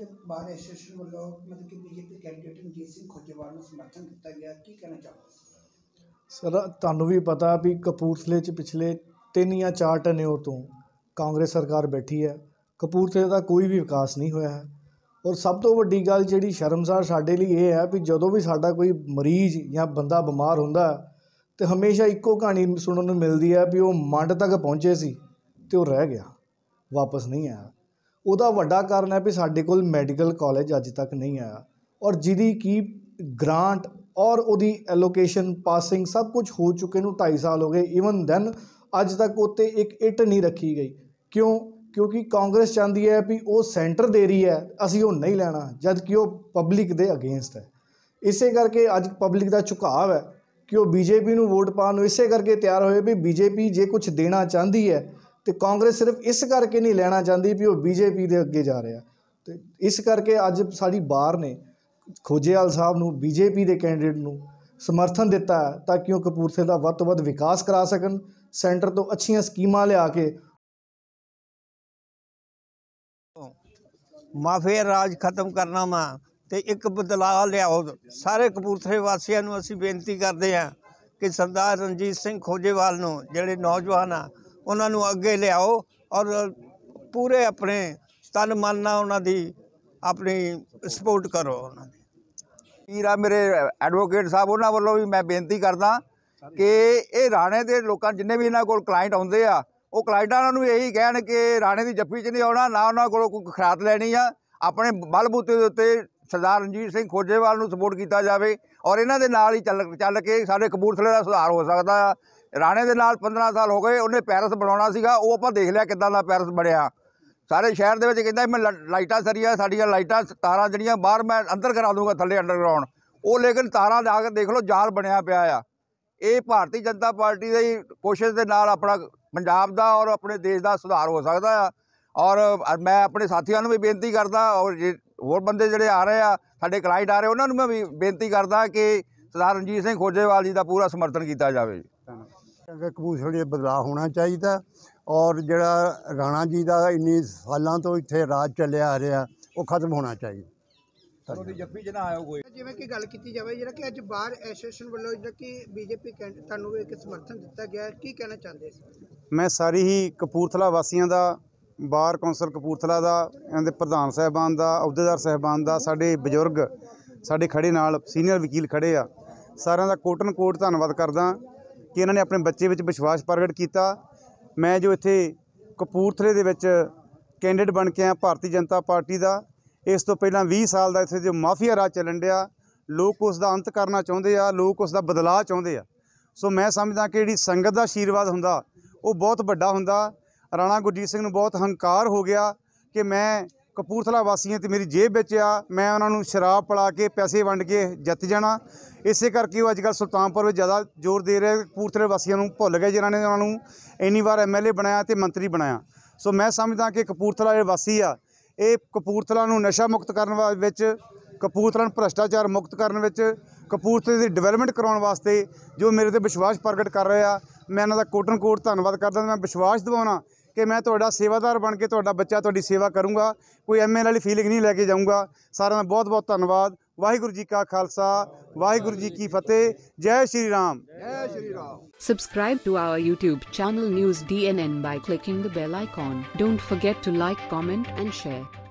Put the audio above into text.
ਹੈ ਕਿ bar association ਵੱਲੋਂ ਮਤਲਬ ਕਿ ਬੀਜੇਪੀ ਕੈਂਡੀਡੇਟ ਰਣਜੀਤ ਸਿੰਘ ਖੋਜੇਵਾਲ ਨੂੰ ਸਮਰਥਨ ਦਿੱਤਾ ਗਿਆ ਕੀ ਕਹਿਣਾ ਚਾਹੋਗੇ ਸਰ ਤੁਹਾਨੂੰ ਵੀ ਪਤਾ ਵੀ ਕਪੂਰਥਲੇ 'ਚ ਪਿਛਲੇ ਤਿੰਨ ਜਾਂ ਚਾਰ ਟਨਿਓ ਤੋਂ ਕਾਂਗਰਸ ਸਰਕਾਰ ਬੈਠੀ ਹੈ ਕਪੂਰਥਲੇ ਦਾ ਕੋਈ ਵੀ ਵਿਕਾਸ ਨਹੀਂ ਹੋਇਆ ਹੈ ਔਰ ਸਭ ਤੋਂ ਵੱਡੀ ਗੱਲ ਜਿਹੜੀ ਸ਼ਰਮਸਾਰ ਸਾਡੇ ਲਈ ਇਹ ਹੈ ਵੀ ਜਦੋਂ ਵੀ ਸਾਡਾ ਕੋਈ ਮਰੀਜ਼ ਜਾਂ ਬੰਦਾ ਬਿਮਾਰ ਹੁੰਦਾ ਤੇ ਹਮੇਸ਼ਾ ਇੱਕੋ ਕਹਾਣੀ ਸੁਣਨ ਨੂੰ ਮਿਲਦੀ ਹੈ ਵੀ ਉਹ ਮੰਡ ਤੱਕ ਪਹੁੰਚੇ ਸੀ ਤੇ ਉਹ ਰਹਿ ਗਿਆ ਵਾਪਸ ਨਹੀਂ ਆਇਆ ਉਹਦਾ ਵੱਡਾ ਕਾਰਨ ਹੈ ਵੀ ਸਾਡੇ ਕੋਲ ਮੈਡੀਕਲ ਕਾਲਜ ਅੱਜ ਤੱਕ ਨਹੀਂ ਆਇਆ ਔਰ ਜਿਹਦੀ ਕੀ ਗ੍ਰਾਂਟ ਔਰ ਉਹਦੀ ਐਲੋਕੇਸ਼ਨ ਪਾਸਿੰਗ ਸਭ ਕੁਝ ਹੋ ਚੁੱਕੇ ਨੂੰ 2.5 ਸਾਲ ਹੋ ਗਏ ਇਵਨ ਦੈਨ ਅੱਜ ਤੱਕ ਉੱਤੇ ਇੱਕ ਇਟ ਨਹੀਂ ਰੱਖੀ ਗਈ ਕਿਉਂ ਕਿਉਂਕਿ ਕਾਂਗਰਸ ਚਾਹੁੰਦੀ ਹੈ ਵੀ ਉਹ ਸੈਂਟਰ ਦੇ ਰਹੀ ਹੈ ਅਸੀਂ ਉਹ ਨਹੀਂ ਲੈਣਾ ਜਦ ਕਿ ਉਹ ਪਬਲਿਕ ਦੇ ਅਗੇਂਸਟ ਹੈ ਇਸੇ ਕਰਕੇ ਅੱਜ ਪਬਲਿਕ ਦਾ ਝੁਕਾਅ ਹੈ ਕਿ ਉਹ ਬੀਜੇਪੀ ਨੂੰ ਵੋਟ ਪਾਉਣ ਨੂੰ ਇਸੇ ਕਰਕੇ ਤਿਆਰ ਹੋਏ ਵੀ ਬੀਜੇਪੀ ਜੇ ਕੁਝ ਦੇਣਾ ਚਾਹੁੰਦੀ ਹੈ ਤੇ ਕਾਂਗਰਸ ਸਿਰਫ ਇਸ ਕਰਕੇ ਨਹੀਂ ਲੈਣਾ ਚਾਹੁੰਦੀ ਵੀ ਉਹ ਬੀਜੇਪੀ ਦੇ ਅੱਗੇ ਜਾ ਰਿਹਾ ਤੇ ਇਸ ਕਰਕੇ ਅੱਜ ਸਾਡੀ ਬਾਰ ਨੇ ਖੋਜੇਵਾਲ ਸਾਹਿਬ ਨੂੰ ਬੀਜੇਪੀ ਦੇ ਕੈਂਡੀਡੇਟ ਨੂੰ ਸਮਰਥਨ ਦਿੱਤਾ ਤਾਂ ਕਿ ਉਹ ਕਪੂਰਥਲੇ ਦਾ ਵੱਧ ਤੋਂ ਵੱਧ ਵਿਕਾਸ ਕਰਾ ਸਕਣ ਸੈਂਟਰ ਤੋਂ ਅੱਛੀਆਂ ਸਕੀਮਾਂ ਲਿਆ ਕੇ ਮਾਫੀਆ ਰਾਜ ਖਤਮ ਕਰਨਾ ਮਾ ਤੇ ਇੱਕ ਬਦਲਾਅ ਲਿਆਓ ਸਾਰੇ ਕਪੂਰਥਲੇ ਵਾਸੀਆਂ ਨੂੰ ਅਸੀਂ ਬੇਨਤੀ ਕਰਦੇ ਆ ਕਿ ਸਰਦਾਰ ਰਣਜੀਤ ਸਿੰਘ ਖੋਜੇਵਾਲ ਨੂੰ ਜਿਹੜੇ ਨੌਜਵਾਨ ਆ ਉਹਨਾਂ ਨੂੰ ਅੱਗੇ ਲਿਆਓ ਔਰ ਪੂਰੇ ਆਪਣੇ ਤਨ ਮਨ ਨਾਲ ਉਹਨਾਂ ਦੀ ਆਪਣੀ ਸਪੋਰਟ ਕਰੋ ਉਹਨਾਂ ਦੀ ਪੀਰਾ ਮੇਰੇ ਐਡਵੋਕੇਟ ਸਾਹਿਬ ਉਹਨਾਂ ਵੱਲੋਂ ਵੀ ਮੈਂ ਬੇਨਤੀ ਕਰਦਾ ਕਿ ਇਹ ਰਾਣੇ ਦੇ ਲੋਕਾਂ ਜਿੰਨੇ ਵੀ ਇਹਨਾਂ ਕੋਲ ਕਲਾਇੰਟ ਆਉਂਦੇ ਆ ਉਹ ਕਲਾਇੰਟਾਂ ਨੂੰ ਇਹੀ ਕਹਿਣ ਕਿ ਰਾਣੇ ਦੀ ਜੱਫੀ 'ਚ ਨਹੀਂ ਆਉਣਾ ਨਾ ਉਹਨਾਂ ਕੋਲੋਂ ਕੋਈ ਖਰਾਤ ਲੈਣੀ ਆ ਆਪਣੇ ਬਲਬੂਤੇ ਦੇ ਉੱਤੇ ਸਰਦਾਰ ਰਣਜੀਤ ਸਿੰਘ ਖੋਜੇਵਾਲ ਨੂੰ ਸਪੋਰਟ ਕੀਤਾ ਜਾਵੇ ਔਰ ਇਹਨਾਂ ਦੇ ਨਾਲ ਹੀ ਚੱਲ ਚੱਲ ਕੇ ਸਾਡੇ ਕਪੂਰਥਲੇ ਦਾ ਸੁਧਾਰ ਹੋ ਸਕਦਾ ਰਾਣੇ ਦੇ ਨਾਲ 15 ਸਾਲ ਹੋ ਗਏ ਉਹਨੇ ਪੈਰਸ ਬਣਾਉਣਾ ਸੀਗਾ ਉਹ ਆਪਾਂ ਦੇਖ ਲਿਆ ਕਿੱਦਾਂ ਦਾ ਪੈਰਸ ਬਣਿਆ ਸਾਰੇ ਸ਼ਹਿਰ ਦੇ ਵਿੱਚ ਕਹਿੰਦਾ ਮੈਂ ਲਾਈਟਾਂ ਸਰੀਆਂ ਸਾਡੀਆਂ ਲਾਈਟਾਂ ਤਾਰਾਂ ਜਿਹੜੀਆਂ ਬਾਹਰ ਮੈਂ ਅੰਦਰ ਕਰਾ ਦੂੰਗਾ ਥੱਲੇ ਅੰਡਰਗਰਾਉਂਡ ਉਹ ਲੇਕਿਨ ਤਾਰਾਂ ਲਾ ਕੇ ਦੇਖ ਲਓ ਜਾਲ ਬਣਿਆ ਪਿਆ ਆ ਇਹ ਭਾਰਤੀ ਜਨਤਾ ਪਾਰਟੀ ਦੀ ਕੋਸ਼ਿਸ਼ ਦੇ ਨਾਲ ਆਪਣਾ ਪੰਜਾਬ ਦਾ ਔਰ ਆਪਣੇ ਦੇਸ਼ ਦਾ ਸੁਧਾਰ ਹੋ ਸਕਦਾ ਆ ਔਰ ਮੈਂ ਆਪਣੇ ਸਾਥੀਆਂ ਨੂੰ ਵੀ ਬੇਨਤੀ ਕਰਦਾ ਔਰ ਹੋਰ ਬੰਦੇ ਜਿਹੜੇ ਆ ਰਹੇ ਆ ਸਾਡੇ ਕਲਾਇੰਟ ਆ ਰਹੇ ਉਹਨਾਂ ਨੂੰ ਮੈਂ ਵੀ ਬੇਨਤੀ ਕਰਦਾ ਕਿ ਸਰਦਾਰ ਰਣਜੀਤ ਸਿੰਘ ਖੋਜੇਵਾਲ ਜੀ ਦਾ ਪੂਰਾ ਸਮਰਥਨ ਕੀਤਾ ਜਾਵੇ ਕਪੂਰਥਲੇ ਬਦਲਾਅ ਹੋਣਾ ਚਾਹੀਦਾ ਔਰ ਜਿਹੜਾ ਰਾਣਾ ਜੀ ਦਾ ਇੰਨੀ ਸਾਲਾਂ ਤੋਂ ਇੱਥੇ ਰਾਜ ਚੱਲਿਆ ਆ ਰਿਹਾ ਉਹ ਖਤਮ ਹੋਣਾ ਚਾਹੀਦਾ ਤੁਹਾਡੀ ਜੱਫੀ ਜਨਾ ਆਇਓ ਕੋਈ ਜਿਵੇਂ ਕਿ ਗੱਲ ਕੀਤੀ ਜਾਵੇ ਜਿਹੜਾ ਕਿ ਅੱਜ ਬਾਹਰ ਐਸੋਸੀਏਸ਼ਨ ਵੱਲੋਂ ਜਿਹੜਾ ਕਿ ਬੀਜੇਪੀ ਤੁਹਾਨੂੰ ਇੱਕ ਸਮਰਥਨ ਦਿੱਤਾ ਗਿਆ ਕੀ ਕਹਿਣਾ ਚਾਹੁੰਦੇ ਮੈਂ ਸਾਰੀ ਹੀ ਕਪੂਰਥਲਾ ਵਾਸੀਆਂ ਦਾ ਬਾਰ ਕੌਂਸਲ ਕਪੂਰਥਲਾ ਦਾ ਇਹਨਾਂ ਦੇ ਪ੍ਰਧਾਨ ਸਹਿਬਾਨ ਦਾ ਅਹੁਦੇਦਾਰ ਸਹਿਬਾਨ ਦਾ ਸਾਡੇ ਬਜ਼ੁਰਗ ਸਾਡੇ ਖੜੇ ਨਾਲ ਸੀਨੀਅਰ ਵਕੀਲ ਖੜੇ ਆ ਸਾਰਿਆਂ ਦਾ ਕੋਟਨ ਕੋਟ ਧੰਨਵਾਦ ਕਰਦਾ ਕਿ ਇਹਨਾਂ ਨੇ ਆਪਣੇ ਬੱਚੇ ਵਿੱਚ ਵਿਸ਼ਵਾਸ ਪ੍ਰਗਟ ਕੀਤਾ ਮੈਂ ਜੋ ਇੱਥੇ ਕਪੂਰਥਲੇ ਦੇ ਵਿੱਚ ਕੈਂਡੀਡੇਟ ਬਣ ਕੇ ਆ ਭਾਰਤੀ ਜਨਤਾ ਪਾਰਟੀ ਦਾ ਇਸ ਤੋਂ ਪਹਿਲਾਂ 20 ਸਾਲ ਦਾ ਇੱਥੇ ਜੋ ਮਾਫੀਆ ਰਾਜ ਚੱਲਣ ਡਿਆ ਲੋਕ ਉਸ ਦਾ ਅੰਤ ਕਰਨਾ ਚਾਹੁੰਦੇ ਆ ਲੋਕ ਉਸ ਦਾ ਬਦਲਾਅ ਚਾਹੁੰਦੇ ਆ ਸੋ ਮੈਂ ਸਮਝਦਾ ਕਿ ਜਿਹੜੀ ਸੰਗਤ ਦਾ ਆਸ਼ੀਰਵਾਦ ਹੁੰਦਾ ਉਹ ਬਹੁਤ ਵੱਡਾ ਹੁੰਦਾ ਰਾਣਾ ਗੁਰਜੀਤ ਸਿੰਘ ਨੂੰ ਬਹੁਤ ਹੰਕਾਰ ਹੋ ਗਿਆ ਕਿ ਮੈਂ ਕਪੂਰਥਲਾ ਵਾਸੀਆਂ ਤੇ ਮੇਰੀ ਜੇਬ ਵਿੱਚ ਆ ਮੈਂ ਉਹਨਾਂ ਨੂੰ ਸ਼ਰਾਬ ਪਿਲਾ ਕੇ ਪੈਸੇ ਵੰਡ ਕੇ ਜਿੱਤ ਜਾਣਾ ਇਸੇ ਕਰਕੇ ਉਹ ਅੱਜ ਕੱਲ ਸੁਲਤਾਨਪੁਰ ਵਿੱਚ ਜ਼ਿਆਦਾ ਜ਼ੋਰ ਦੇ ਰਹੇ ਕਪੂਰਥਲੇ ਵਾਸੀਆਂ ਨੂੰ ਭੁੱਲ ਗਏ ਜਿਨ੍ਹਾਂ ਨੇ ਉਹਨਾਂ ਨੂੰ ਇੰਨੀ ਵਾਰ ਐਮਐਲਏ ਬਣਾਇਆ ਤੇ ਮੰਤਰੀ ਬਣਾਇਆ ਸੋ ਮੈਂ ਸਮਝਦਾ ਕਿ ਕਪੂਰਥਲਾ ਦੇ ਵਾਸੀ ਆ ਇਹ ਕਪੂਰਥਲਾ ਨੂੰ ਨਸ਼ਾ ਮੁਕਤ ਕਰਨ ਵਿੱਚ ਕਪੂਰਥਲਾ ਨੂੰ ਭ੍ਰਸ਼ਟਾਚਾਰ ਮੁਕਤ ਕਰਨ ਵਿੱਚ ਕਪੂਰਥਲੇ ਦੀ ਡਿਵੈਲਪਮੈਂਟ ਕਰਾਉਣ ਵਾਸਤੇ ਜੋ ਮੇਰੇ ਤੇ ਵਿਸ਼ਵਾਸ ਪ੍ਰਗਟ ਕਰ ਰਹੇ ਆ ਮੈਂ ਇਹਨਾਂ ਦਾ ਕੋਟਨ ਕੋਟ ਧੰਨਵਾਦ ਕਰਦਾ ਮੈਂ ਵਿਸ਼ਵਾਸ ਦਿਵਾਉਣਾ ਕਿ ਮੈਂ ਤੁਹਾਡਾ ਸੇਵਾਦਾਰ ਬਣ ਕੇ ਤੁਹਾਡਾ ਬੱਚਾ ਤੁਹਾਡੀ ਸੇਵਾ ਕਰੂੰਗਾ ਕੋਈ ਐਮਐਲ ਵਾਲੀ ਫੀਲਿੰਗ ਨਹੀਂ ਲੈ ਕੇ ਜਾਊਂਗਾ ਸਾਰਿਆਂ ਦਾ ਬਹੁਤ ਬਹੁਤ ਧੰਨਵਾਦ ਵਾਹਿਗੁਰੂ ਜੀ ਕਾ ਖਾਲਸਾ ਵਾਹਿਗੁਰੂ ਜੀ ਕੀ ਫਤਿਹ ਜੈ ਸ਼੍ਰੀ ਰਾਮ ਜੈ Shri Ram subscribe to our YouTube channel news DNN by clicking the bell icon don't forget to like comment and share